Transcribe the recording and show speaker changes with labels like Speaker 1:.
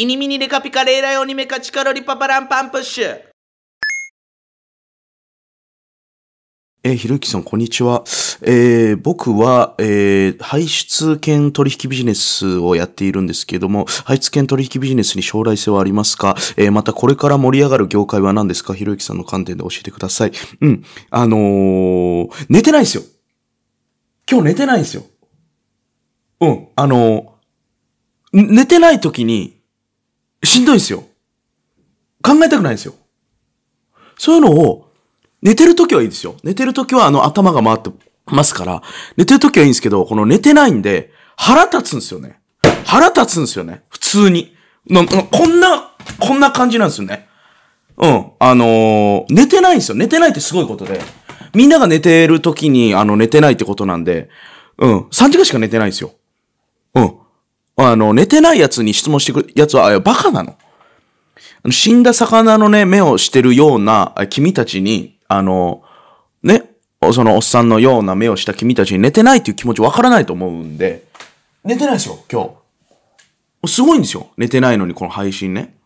Speaker 1: イニミニレカピカレイライオニメカチカロリパパランパンプッシュえひろゆきさん、こんにちは。えー、僕は、えー、排出権取引ビジネスをやっているんですけれども、排出権取引ビジネスに将来性はありますかえー、またこれから盛り上がる業界は何ですかひろゆきさんの観点で教えてください。うん。あのー、寝てないですよ。今日寝てないんですよ。うん。あのー、寝てない時に、しんどいんですよ。考えたくないんですよ。そういうのを、寝てる時はいいですよ。寝てる時はあの頭が回ってますから、寝てる時はいいんですけど、この寝てないんで、腹立つんですよね。腹立つんですよね。普通に。なこんな、こんな感じなんですよね。うん。あのー、寝てないんですよ。寝てないってすごいことで。みんなが寝てる時に、あの、寝てないってことなんで、うん。3時間しか寝てないんですよ。うん。の、寝てないやつに質問してくるやつは、あ、バカなの。死んだ魚のね、目をしてるような君たちに、あの、ね、そのおっさんのような目をした君たちに寝てないっていう気持ちわからないと思うんで、寝てないですよ、今日。すごいんですよ。寝てないのに、この配信ね。